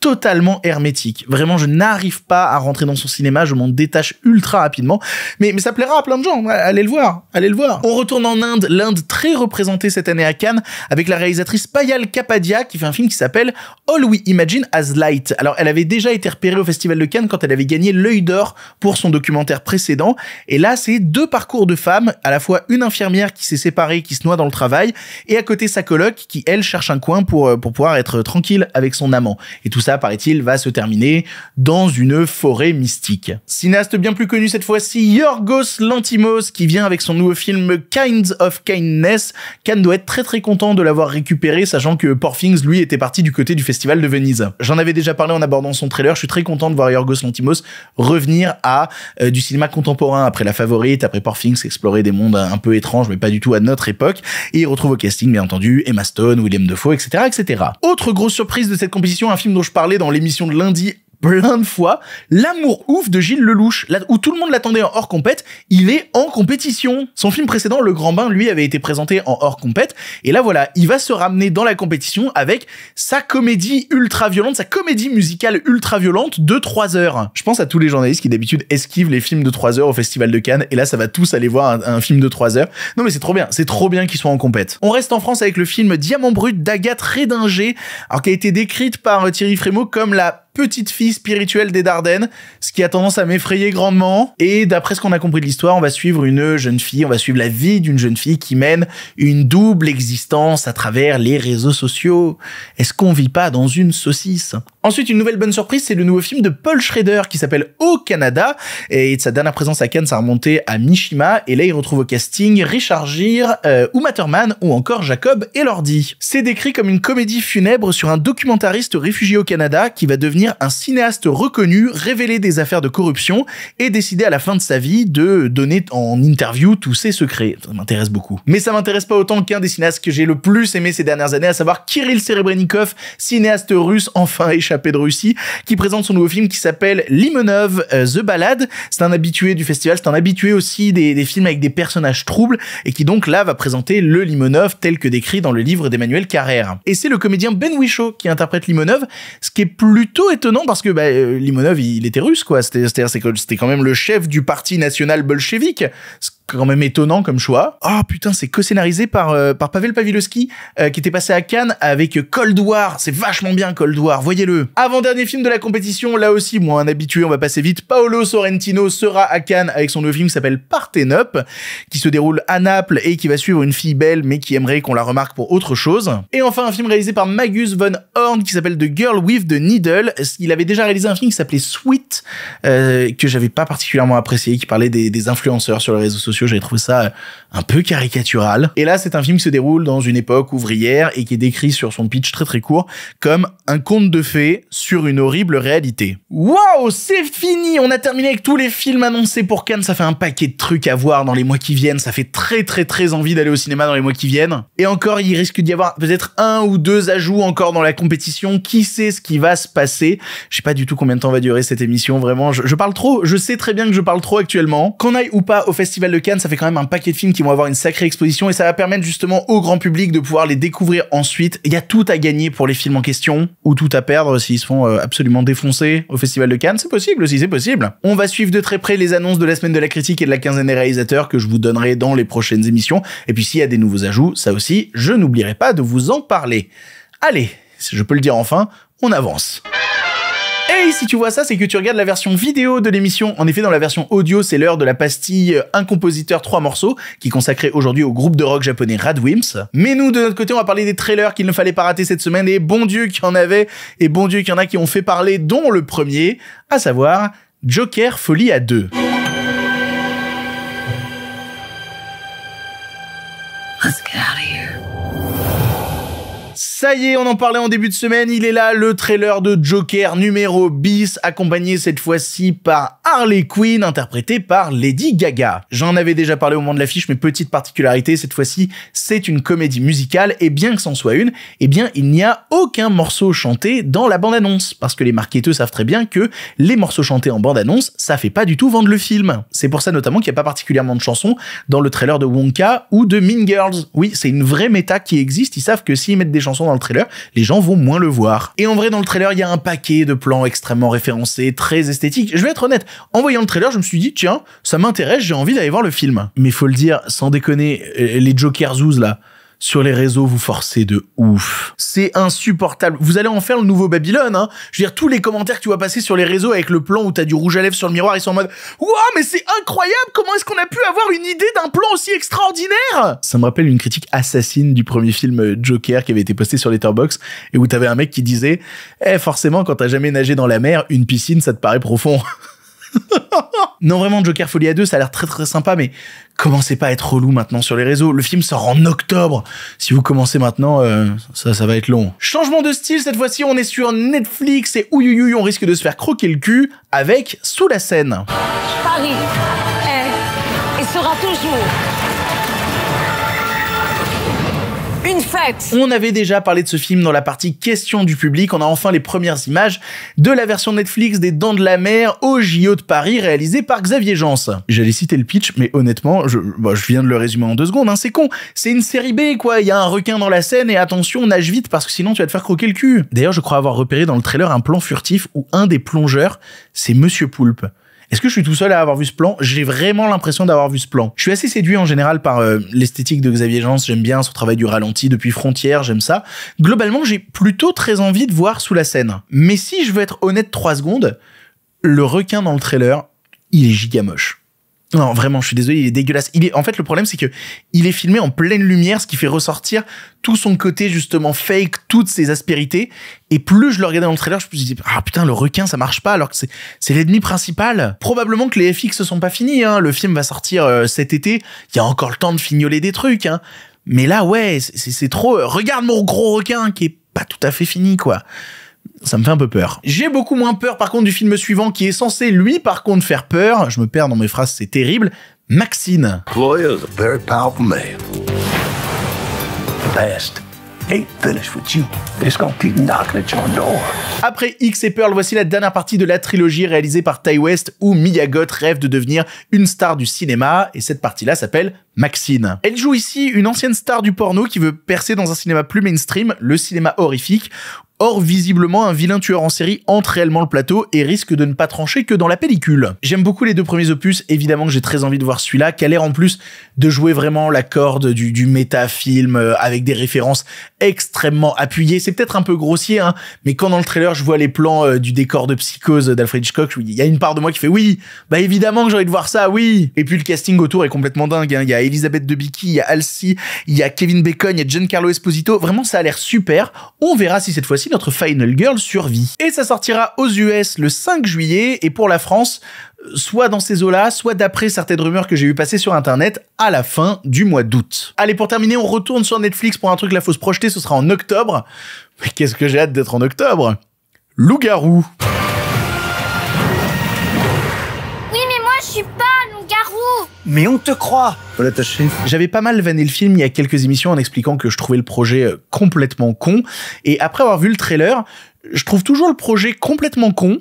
totalement hermétique. Vraiment, je n'arrive pas à rentrer dans son cinéma, je m'en détache ultra rapidement. Mais, mais ça plaira à plein de gens, allez le voir, allez le voir. On retourne en Inde, l'Inde très représentée cette année à Cannes, avec la réalisatrice Payal Kapadia qui fait un film qui s'appelle All We Imagine as Light. Alors, elle avait déjà été repérée au Festival de Cannes quand elle avait gagné l'œil d'or pour son documentaire précédent. Et là, c'est deux parcours de femmes, à la fois une infirmière qui s'est séparée, qui se noie dans le travail, et à côté sa coloc qui, elle, cherche un coin pour, euh, pour pouvoir être tranquille avec son amant. Et tout ça paraît-il, va se terminer dans une forêt mystique. Cinéaste bien plus connu cette fois-ci, Yorgos Lantimos, qui vient avec son nouveau film Kinds of Kindness. Cannes doit être très très content de l'avoir récupéré, sachant que Porfings, lui, était parti du côté du festival de Venise. J'en avais déjà parlé en abordant son trailer, je suis très content de voir Yorgos Lantimos revenir à euh, du cinéma contemporain, après La Favorite, après Porfings, explorer des mondes un peu étranges, mais pas du tout à notre époque. Et il retrouve au casting, bien entendu, Emma Stone, William Defoe, etc., etc. Autre grosse surprise de cette compétition, un film dont je parle dans l'émission de lundi plein de fois l'amour ouf de Gilles Lelouch, là où tout le monde l'attendait en hors compète, il est en compétition. Son film précédent, Le Grand Bain, lui avait été présenté en hors compète, et là voilà, il va se ramener dans la compétition avec sa comédie ultra violente, sa comédie musicale ultra violente de 3 heures. Je pense à tous les journalistes qui d'habitude esquivent les films de 3 heures au Festival de Cannes, et là ça va tous aller voir un, film de 3 heures. Non mais c'est trop bien, c'est trop bien qu'il soit en compète. On reste en France avec le film Diamant Brut d'Agathe Redinger, alors qui a été décrite par euh, Thierry Frémaux comme la petite fille spirituelle des Dardennes, ce qui a tendance à m'effrayer grandement. Et d'après ce qu'on a compris de l'histoire, on va suivre une jeune fille, on va suivre la vie d'une jeune fille qui mène une double existence à travers les réseaux sociaux. Est-ce qu'on vit pas dans une saucisse Ensuite, une nouvelle bonne surprise, c'est le nouveau film de Paul Schrader qui s'appelle Au Canada. Et de sa dernière présence à Cannes, ça remontait à Mishima. Et là, il retrouve au casting Richard Gere, euh, Uma Thurman ou encore Jacob Elordi. C'est décrit comme une comédie funèbre sur un documentariste réfugié au Canada qui va devenir un cinéaste reconnu, révéler des affaires de corruption et décider à la fin de sa vie de donner en interview tous ses secrets. Ça m'intéresse beaucoup. Mais ça m'intéresse pas autant qu'un des cinéastes que j'ai le plus aimé ces dernières années, à savoir Kirill Serebrennikov, cinéaste russe enfin échappé de Russie, qui présente son nouveau film qui s'appelle Limonov euh, The Ballad. C'est un habitué du festival, c'est un habitué aussi des, films avec des personnages troubles, et qui donc là va présenter le Limonov tel que décrit dans le livre d'Emmanuel Carrère. Et c'est le comédien Ben Whishaw qui interprète Limonov, ce qui est plutôt étonnant parce que bah, euh, Limonov, il était russe, quoi. C'est-à-dire c'était quand même le chef du parti national bolchevique, ce quand même étonnant comme choix. Oh putain, c'est co-scénarisé par, euh, par Pavel Pavilowski, qui était passé à Cannes avec Cold War. C'est vachement bien Cold War, voyez-le. Avant-dernier film de la compétition, là aussi, moi, un habitué, on va passer vite. Paolo Sorrentino sera à Cannes avec son nouveau film qui s'appelle Partenope, qui se déroule à Naples et qui va suivre une fille belle mais qui aimerait qu'on la remarque pour autre chose. Et enfin, un film réalisé par Magus von Horn qui s'appelle The Girl with the Needle. Il avait déjà réalisé un film qui s'appelait Sweet, euh, que j'avais pas particulièrement apprécié, qui parlait des, des influenceurs sur les réseaux sociaux. J'avais trouvé ça un peu caricatural. Et là, c'est un film qui se déroule dans une époque ouvrière et qui est décrit sur son pitch très très court comme un conte de fées sur une horrible réalité. Waouh, c'est fini On a terminé avec tous les films annoncés pour Cannes, ça fait un paquet de trucs à voir dans les mois qui viennent, ça fait très très très envie d'aller au cinéma dans les mois qui viennent. Et encore, il risque d'y avoir peut-être un ou deux ajouts encore dans la compétition, qui sait ce qui va se passer. Je sais pas du tout combien de temps va durer cette émission, vraiment, je, je parle trop, je sais très bien que je parle trop actuellement. Qu'on aille ou pas au Festival de Cannes, ça fait quand même un paquet de films qui vont avoir une sacrée exposition et ça va permettre justement au grand public de pouvoir les découvrir ensuite. Il y a tout à gagner pour les films en question, ou tout à perdre s'ils se font euh, absolument défoncer au Festival de Cannes. C'est possible aussi, c'est possible. On va suivre de très près les annonces de la semaine de la critique et de la quinzaine des réalisateurs que je vous donnerai dans les prochaines émissions. Et puis s'il y a des nouveaux ajouts, ça aussi, je n'oublierai pas de vous en parler. Allez, si je peux le dire enfin, on avance si tu vois ça, c'est que tu regardes la version vidéo de l'émission. En effet, dans la version audio, c'est l'heure de la pastille euh, Un compositeur, trois morceaux, qui est consacrée aujourd'hui au groupe de rock japonais Radwimps. Mais nous, de notre côté, on va parler des trailers qu'il ne fallait pas rater cette semaine, et bon Dieu qu'il y en avait, et bon Dieu qu'il y en a qui ont fait parler, dont le premier, à savoir Joker Folie à deux. Ça y est, on en parlait en début de semaine, il est là, le trailer de Joker numéro bis, accompagné cette fois-ci par Harley Quinn, interprété par Lady Gaga. J'en avais déjà parlé au moment de l'affiche, mais petite particularité, cette fois-ci, c'est une comédie musicale, et bien que c'en soit une, eh bien, il n'y a aucun morceau chanté dans la bande-annonce, parce que les marketeurs savent très bien que les morceaux chantés en bande-annonce, ça fait pas du tout vendre le film. C'est pour ça notamment qu'il n'y a pas particulièrement de chansons dans le trailer de Wonka ou de Mean Girls. Oui, c'est une vraie méta qui existe, ils savent que s'ils mettent des chansons le trailer, les gens vont moins le voir. Et en vrai, dans le trailer, il y a un paquet de plans extrêmement référencés, très esthétiques. Je vais être honnête, en voyant le trailer, je me suis dit, tiens, ça m'intéresse, j'ai envie d'aller voir le film. Mais faut le dire, sans déconner, euh, les Joker Zoos là, sur les réseaux, vous forcez de ouf. C'est insupportable. Vous allez en faire le nouveau Babylone, hein. Je veux dire, tous les commentaires que tu vas passer sur les réseaux avec le plan où t'as du rouge à lèvres sur le miroir, ils sont en mode, waouh, mais c'est incroyable! Comment est-ce qu'on a pu avoir une idée d'un plan aussi extraordinaire? Ça me rappelle une critique assassine du premier film euh, Joker qui avait été posté sur Letterboxd et où t'avais un mec qui disait, eh, forcément, quand t'as jamais nagé dans la mer, une piscine, ça te paraît profond. non, vraiment, Joker Folie à 2, ça a l'air très très sympa, mais commencez pas à être relou maintenant sur les réseaux. Le film sort en octobre. Si vous commencez maintenant, euh, ça, ça va être long. Changement de style, cette fois-ci, on est sur Netflix et ouïouïouï, on risque de se faire croquer le cul avec Sous la scène. Paris est et sera toujours On avait déjà parlé de ce film dans la partie question du public. On a enfin les premières images de la version Netflix des Dents de la Mer au JO de Paris réalisée par Xavier Jans. J'allais citer le pitch, mais honnêtement, je, bah, je viens de le résumer en deux secondes. Hein. c'est con. C'est une série B, quoi. Il y a un requin dans la scène et attention, nage vite parce que sinon tu vas te faire croquer le cul. D'ailleurs, je crois avoir repéré dans le trailer un plan furtif où un des plongeurs, c'est Monsieur Poulpe. Est-ce que je suis tout seul à avoir vu ce plan J'ai vraiment l'impression d'avoir vu ce plan. Je suis assez séduit en général par euh, l'esthétique de Xavier Gens, J'aime bien son travail du ralenti depuis Frontières. J'aime ça. Globalement, j'ai plutôt très envie de voir sous la scène. Mais si je veux être honnête trois secondes, le requin dans le trailer, il est gigamoche. Non, vraiment, je suis désolé, il est dégueulasse. Il est, en fait, le problème, c'est que il est filmé en pleine lumière, ce qui fait ressortir tout son côté, justement, fake, toutes ses aspérités. Et plus je le regardais dans le trailer, je me disais, ah putain, le requin, ça marche pas, alors que c'est, c'est l'ennemi principal. Probablement que les FX sont pas finis, hein. Le film va sortir euh, cet été. Il y a encore le temps de fignoler des trucs, hein. Mais là, ouais, c'est, c'est trop, euh, regarde mon gros requin qui est pas tout à fait fini, quoi ça me fait un peu peur. J'ai beaucoup moins peur par contre du film suivant qui est censé lui par contre faire peur. Je me perds dans mes phrases, c'est terrible. Maxine. Après X et Pearl, voici la dernière partie de la trilogie réalisée par Ty West où Mia rêve de devenir une star du cinéma et cette partie-là s'appelle Maxine. Elle joue ici une ancienne star du porno qui veut percer dans un cinéma plus mainstream, le cinéma horrifique, Or, visiblement, un vilain tueur en série entre réellement le plateau et risque de ne pas trancher que dans la pellicule. J'aime beaucoup les deux premiers opus, évidemment que j'ai très envie de voir celui-là, qui a l'air en plus de jouer vraiment la corde du, méta-film euh, avec des références extrêmement appuyées. C'est peut-être un peu grossier, hein, mais quand dans le trailer je vois les plans euh, du décor de psychose d'Alfred Hitchcock, il y a une part de moi qui fait oui, bah évidemment que j'ai envie de voir ça, oui. Et puis le casting autour est complètement dingue, hein. Elisabeth Debicki, il y a Alcy, il y a Kevin Bacon, il y a Giancarlo Esposito. Vraiment, ça a l'air super. On verra si cette fois-ci notre Final Girl survit. Et ça sortira aux US le 5 juillet et pour la France, euh, soit dans ces eaux-là, soit d'après certaines rumeurs que j'ai vu passer sur internet à la fin du mois d'août. Allez, pour terminer, on retourne sur Netflix pour un truc la fausse projetée, ce sera en octobre. Mais qu'est-ce que j'ai hâte d'être en octobre Loup-garou Oui, mais moi je suis pas mais on te croit J'avais pas mal vanné le film il y a quelques émissions en expliquant que je trouvais le projet euh, complètement con. Et après avoir vu le trailer, je trouve toujours le projet complètement con,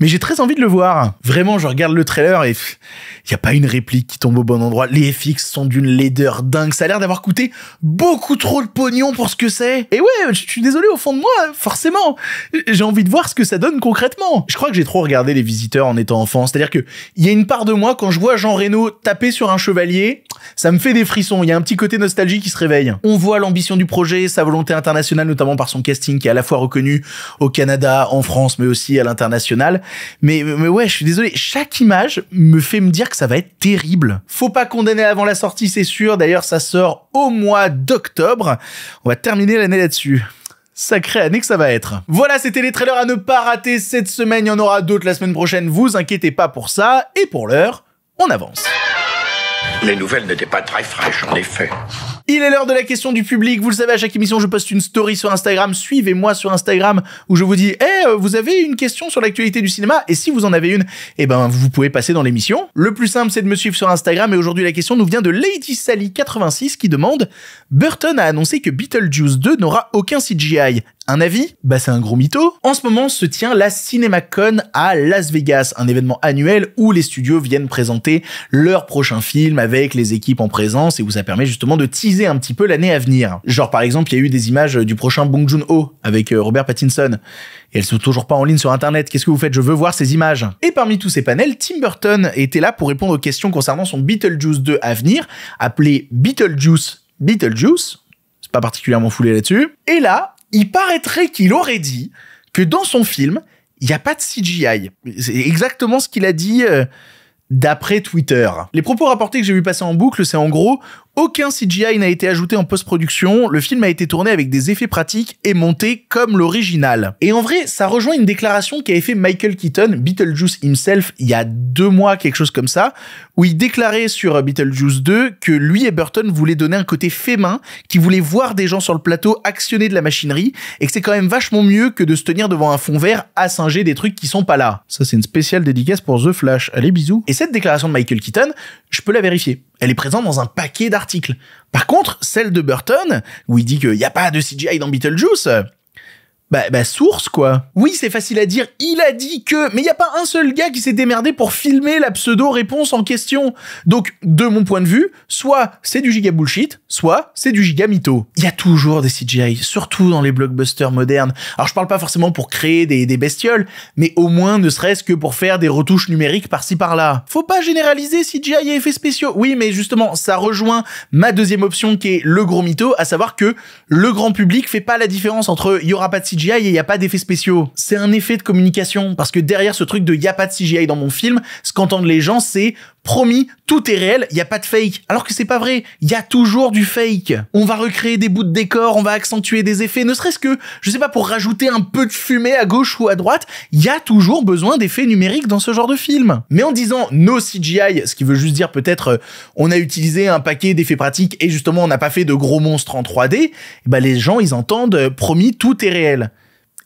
mais j'ai très envie de le voir. Vraiment, je regarde le trailer et il n'y a pas une réplique qui tombe au bon endroit. Les FX sont d'une laideur dingue. Ça a l'air d'avoir coûté beaucoup trop de pognon pour ce que c'est. Et ouais, je suis désolé au fond de moi, forcément. J'ai envie de voir ce que ça donne concrètement. Je crois que j'ai trop regardé les visiteurs en étant enfant. C'est-à-dire que il y a une part de moi quand je vois Jean Reno taper sur un chevalier, ça me fait des frissons. Il y a un petit côté nostalgie qui se réveille. On voit l'ambition du projet, sa volonté internationale, notamment par son casting qui est à la fois reconnu au Canada, en France, mais aussi à l'international. Mais, mais ouais, je suis désolé. Chaque image me fait me dire que ça va être terrible. Faut pas condamner avant la sortie, c'est sûr. D'ailleurs, ça sort au mois d'octobre. On va terminer l'année là-dessus. Sacrée année que ça va être. Voilà, c'était les trailers à ne pas rater cette semaine. Il y en aura d'autres la semaine prochaine. Vous inquiétez pas pour ça. Et pour l'heure, on avance. Les nouvelles n'étaient pas très fraîches, en effet. Il est l'heure de la question du public. Vous le savez, à chaque émission, je poste une story sur Instagram. Suivez-moi sur Instagram où je vous dis, eh, vous avez une question sur l'actualité du cinéma? Et si vous en avez une, eh ben, vous pouvez passer dans l'émission. Le plus simple, c'est de me suivre sur Instagram. Et aujourd'hui, la question nous vient de Lady Sally 86 qui demande, Burton a annoncé que Beetlejuice 2 n'aura aucun CGI. Un avis Bah c'est un gros mytho. En ce moment se tient la CinemaCon à Las Vegas, un événement annuel où les studios viennent présenter leur prochain film avec les équipes en présence et où ça permet justement de teaser un petit peu l'année à venir. Genre par exemple, il y a eu des images du prochain Bong Joon-ho avec euh, Robert Pattinson et elles sont toujours pas en ligne sur internet. Qu'est-ce que vous faites Je veux voir ces images. Et parmi tous ces panels, Tim Burton était là pour répondre aux questions concernant son Beetlejuice 2 à venir, appelé Beetlejuice Beetlejuice, c'est pas particulièrement foulé là-dessus. Et là, il paraîtrait qu'il aurait dit que dans son film, il n'y a pas de CGI. C'est exactement ce qu'il a dit euh, d'après Twitter. Les propos rapportés que j'ai vu passer en boucle, c'est en gros, aucun CGI n'a été ajouté en post-production, le film a été tourné avec des effets pratiques et monté comme l'original. Et en vrai, ça rejoint une déclaration qu'avait fait Michael Keaton, Beetlejuice himself, il y a deux mois, quelque chose comme ça, où il déclarait sur euh, Beetlejuice 2 que lui et Burton voulaient donner un côté fait main, qu'ils voulaient voir des gens sur le plateau actionner de la machinerie, et que c'est quand même vachement mieux que de se tenir devant un fond vert à singer des trucs qui sont pas là. Ça, c'est une spéciale dédicace pour The Flash. Allez, bisous. Et cette déclaration de Michael Keaton, je peux la vérifier elle est présente dans un paquet d'articles. Par contre, celle de Burton, où il dit qu'il n'y a pas de CGI dans Beetlejuice, bah, bah, source quoi. Oui, c'est facile à dire, il a dit que, mais il y a pas un seul gars qui s'est démerdé pour filmer la pseudo réponse en question. Donc de mon point de vue, soit c'est du giga bullshit, soit c'est du giga mytho. Il y a toujours des CGI, surtout dans les blockbusters modernes. Alors je parle pas forcément pour créer des, bestioles, mais au moins ne serait-ce que pour faire des retouches numériques par-ci par-là. Faut pas généraliser CGI et effets spéciaux. Oui, mais justement, ça rejoint ma deuxième option qui est le gros mytho, à savoir que le grand public fait pas la différence entre il y aura pas de CGI et il n'y a pas d'effets spéciaux. C'est un effet de communication. Parce que derrière ce truc de n'y a pas de CGI dans mon film, ce qu'entendent les gens, c'est promis, tout est réel, il n'y a pas de fake. Alors que c'est pas vrai, il y a toujours du fake. On va recréer des bouts de décor, on va accentuer des effets, ne serait-ce que, je sais pas, pour rajouter un peu de fumée à gauche ou à droite, il y a toujours besoin d'effets numériques dans ce genre de film. Mais en disant no CGI, ce qui veut juste dire peut-être euh, on a utilisé un paquet d'effets pratiques et justement on n'a pas fait de gros monstres en 3D, bah eh ben, les gens ils entendent euh, promis tout est réel.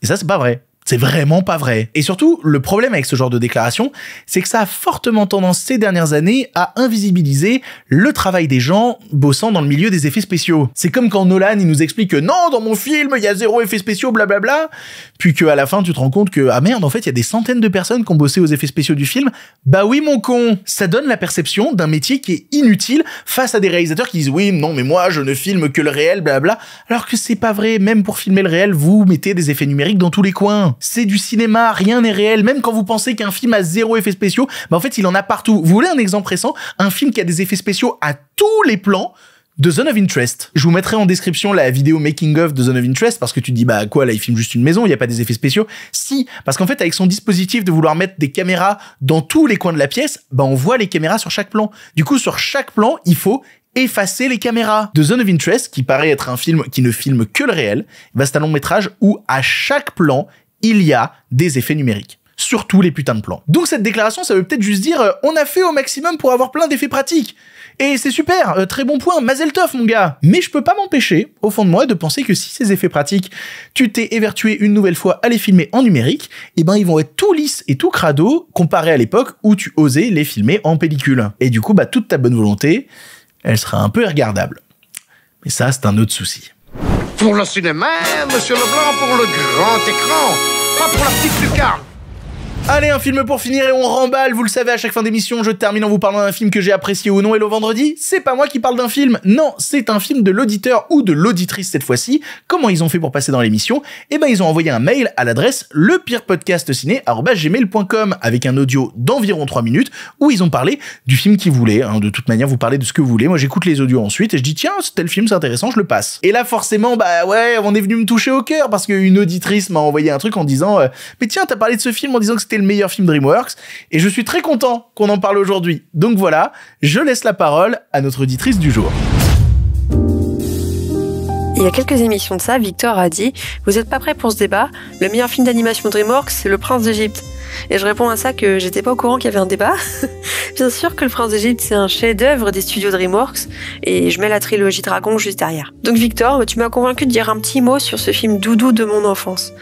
Et ça, c'est pas vrai. C'est vraiment pas vrai. Et surtout, le problème avec ce genre de déclaration, c'est que ça a fortement tendance ces dernières années à invisibiliser le travail des gens bossant dans le milieu des effets spéciaux. C'est comme quand Nolan, il nous explique que non, dans mon film, il y a zéro effet spéciaux, blablabla, puis qu'à la fin, tu te rends compte que, ah merde, en fait, il y a des centaines de personnes qui ont bossé aux effets spéciaux du film. Bah oui, mon con! Ça donne la perception d'un métier qui est inutile face à des réalisateurs qui disent oui, non, mais moi, je ne filme que le réel, blabla, alors que c'est pas vrai, même pour filmer le réel, vous mettez des effets numériques dans tous les coins. C'est du cinéma, rien n'est réel. Même quand vous pensez qu'un film a zéro effet spéciaux, bah en fait, il en a partout. Vous voulez un exemple récent Un film qui a des effets spéciaux à tous les plans de Zone of Interest. Je vous mettrai en description la vidéo making of de Zone of Interest parce que tu te dis bah quoi là il filme juste une maison, il n'y a pas des effets spéciaux. Si, parce qu'en fait avec son dispositif de vouloir mettre des caméras dans tous les coins de la pièce, bah on voit les caméras sur chaque plan. Du coup sur chaque plan, il faut effacer les caméras. De Zone of Interest, qui paraît être un film qui ne filme que le réel, bah c'est un long métrage où à chaque plan, il y a des effets numériques surtout les putains de plans. Donc cette déclaration, ça veut peut-être juste dire euh, on a fait au maximum pour avoir plein d'effets pratiques. Et c'est super, euh, très bon point, Mazel mon gars. Mais je peux pas m'empêcher, au fond de moi, de penser que si ces effets pratiques, tu t'es évertué une nouvelle fois à les filmer en numérique, eh ben ils vont être tout lisses et tout crado comparé à l'époque où tu osais les filmer en pellicule. Et du coup, bah toute ta bonne volonté, elle sera un peu regardable. Mais ça, c'est un autre souci. Pour le cinéma, monsieur Leblanc, pour le grand écran, pas pour la petite lucarne. Allez, un film pour finir et on remballe. Vous le savez, à chaque fin d'émission, je termine en vous parlant d'un film que j'ai apprécié ou non. Et le vendredi, c'est pas moi qui parle d'un film. Non, c'est un film de l'auditeur ou de l'auditrice cette fois-ci. Comment ils ont fait pour passer dans l'émission Eh ben, ils ont envoyé un mail à l'adresse lepirepodcastciné@gmail.com avec un audio d'environ 3 minutes où ils ont parlé du film qu'ils voulaient. Hein. de toute manière, vous parlez de ce que vous voulez. Moi, j'écoute les audios ensuite et je dis tiens, c'est tel film, c'est intéressant, je le passe. Et là, forcément, bah ouais, on est venu me toucher au cœur parce qu'une auditrice m'a envoyé un truc en disant euh, mais tiens, t'as parlé de ce film en disant que c'était le meilleur film DreamWorks et je suis très content qu'on en parle aujourd'hui. Donc voilà, je laisse la parole à notre auditrice du jour. Il y a quelques émissions de ça, Victor a dit Vous n'êtes pas prêt pour ce débat Le meilleur film d'animation DreamWorks, c'est Le Prince d'Égypte. Et je réponds à ça que j'étais pas au courant qu'il y avait un débat. Bien sûr que Le Prince d'Égypte, c'est un chef-d'œuvre des studios DreamWorks, et je mets la trilogie Dragon juste derrière. Donc Victor, tu m'as convaincu de dire un petit mot sur ce film doudou de mon enfance.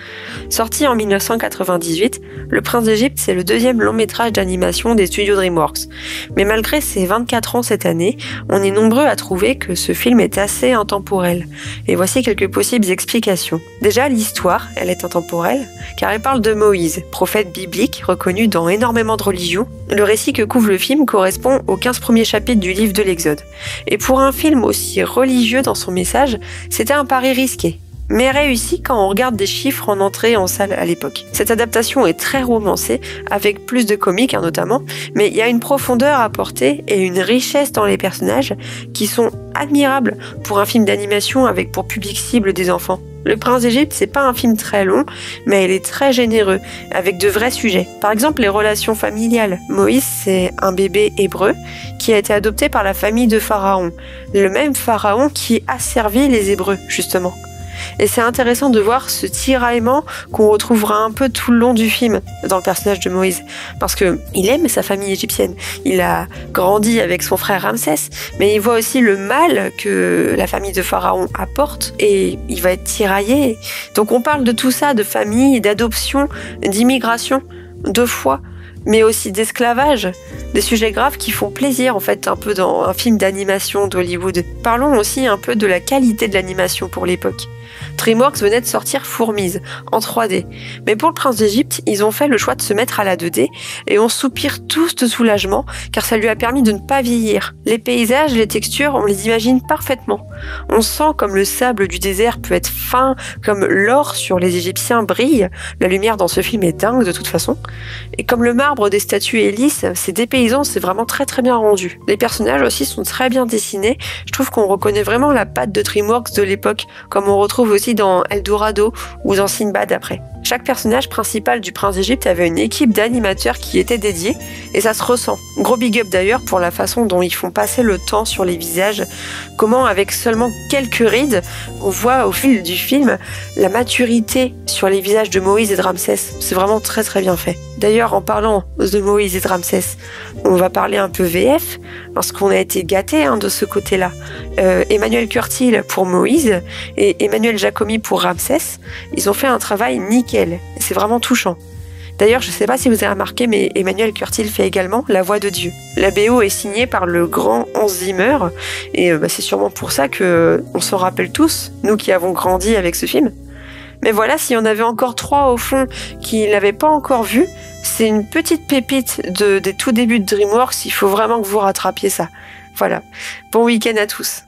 Sorti en 1998, Le Prince d'Égypte, c'est le deuxième long métrage d'animation des studios DreamWorks. Mais malgré ses 24 ans cette année, on est nombreux à trouver que ce film est assez intemporel. Et voici quelques possibles explications. Déjà, l'histoire, elle est intemporelle, car elle parle de Moïse, prophète biblique reconnu dans énormément de religions, le récit que couvre le film correspond aux 15 premiers chapitres du livre de l'Exode. Et pour un film aussi religieux dans son message, c'était un pari risqué, mais réussi quand on regarde des chiffres en entrée en salle à l'époque. Cette adaptation est très romancée, avec plus de comiques hein, notamment, mais il y a une profondeur apportée et une richesse dans les personnages qui sont admirables pour un film d'animation avec pour public cible des enfants. Le Prince d'Égypte, c'est pas un film très long, mais il est très généreux, avec de vrais sujets. Par exemple, les relations familiales. Moïse, c'est un bébé hébreu qui a été adopté par la famille de Pharaon, le même Pharaon qui a servi les Hébreux, justement. Et c'est intéressant de voir ce tiraillement qu'on retrouvera un peu tout le long du film dans le personnage de Moïse. Parce que aime sa famille égyptienne. Il a grandi avec son frère Ramsès, mais il voit aussi le mal que la famille de Pharaon apporte et il va être tiraillé. Donc on parle de tout ça, de famille, d'adoption, d'immigration, de foi mais aussi d'esclavage, des sujets graves qui font plaisir en fait un peu dans un film d'animation d'Hollywood. Parlons aussi un peu de la qualité de l'animation pour l'époque. Trimworks venait de sortir Fourmise en 3D. Mais pour le Prince d'Égypte, ils ont fait le choix de se mettre à la 2D et on soupire tous de soulagement car ça lui a permis de ne pas vieillir. Les paysages, les textures, on les imagine parfaitement. On sent comme le sable du désert peut être fin, comme l'or sur les Égyptiens brille. La lumière dans ce film est dingue de toute façon. Et comme le marbre des statues est lisse, c'est dépaysant, c'est vraiment très très bien rendu. Les personnages aussi sont très bien dessinés. Je trouve qu'on reconnaît vraiment la patte de Trimworks de l'époque, comme on retrouve aussi dans Eldorado ou dans Sinbad après. Chaque personnage principal du Prince d'Égypte avait une équipe d'animateurs qui était dédiée et ça se ressent. Gros big up d'ailleurs pour la façon dont ils font passer le temps sur les visages, comment avec seulement quelques rides, on voit au fil du film la maturité sur les visages de Moïse et de Ramsès. C'est vraiment très très bien fait. D'ailleurs, en parlant de Moïse et de Ramsès, on va parler un peu VF, parce qu'on a été gâté hein, de ce côté-là. Euh, Emmanuel Curtil pour Moïse et Emmanuel Jacomi pour Ramsès, ils ont fait un travail nickel c'est vraiment touchant. D'ailleurs, je ne sais pas si vous avez remarqué, mais Emmanuel Curtil fait également La Voix de Dieu. La BO est signée par le grand Hans Zimmer, et euh, bah, c'est sûrement pour ça que euh, on s'en rappelle tous, nous qui avons grandi avec ce film. Mais voilà, s'il y en avait encore trois au fond qui l'avaient pas encore vu, c'est une petite pépite des tout débuts de DreamWorks. Il faut vraiment que vous rattrapiez ça. Voilà. Bon week-end à tous.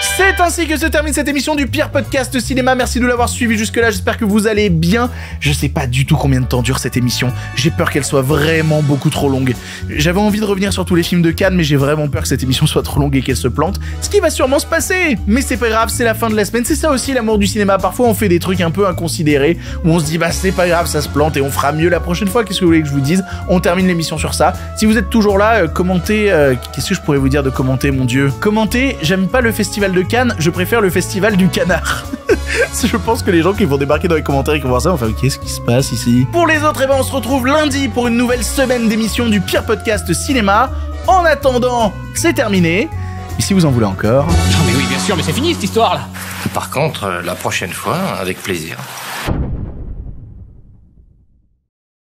C'est ainsi que se termine cette émission du pire podcast cinéma. Merci de l'avoir suivi jusque-là. J'espère que vous allez bien. Je sais pas du tout combien de temps dure cette émission. J'ai peur qu'elle soit vraiment beaucoup trop longue. J'avais envie de revenir sur tous les films de Cannes, mais j'ai vraiment peur que cette émission soit trop longue et qu'elle se plante. Ce qui va sûrement se passer. Mais c'est pas grave, c'est la fin de la semaine. C'est ça aussi l'amour du cinéma. Parfois, on fait des trucs un peu inconsidérés où on se dit, bah, c'est pas grave, ça se plante et on fera mieux la prochaine fois. Qu'est-ce que vous voulez que je vous dise? On termine l'émission sur ça. Si vous êtes toujours là, euh, commentez, euh, qu'est-ce que je pourrais vous dire de commenter, mon dieu? Commentez, j'aime pas le festival de Cannes, je préfère le Festival du Canard. je pense que les gens qui vont débarquer dans les commentaires et qui vont voir ça vont faire qu'est-ce qui se passe ici. Pour les autres, eh ben, on se retrouve lundi pour une nouvelle semaine d'émission du pire podcast cinéma. En attendant, c'est terminé. Et si vous en voulez encore. Non mais oui, bien sûr, mais c'est fini cette histoire là. Par contre, euh, la prochaine fois, avec plaisir.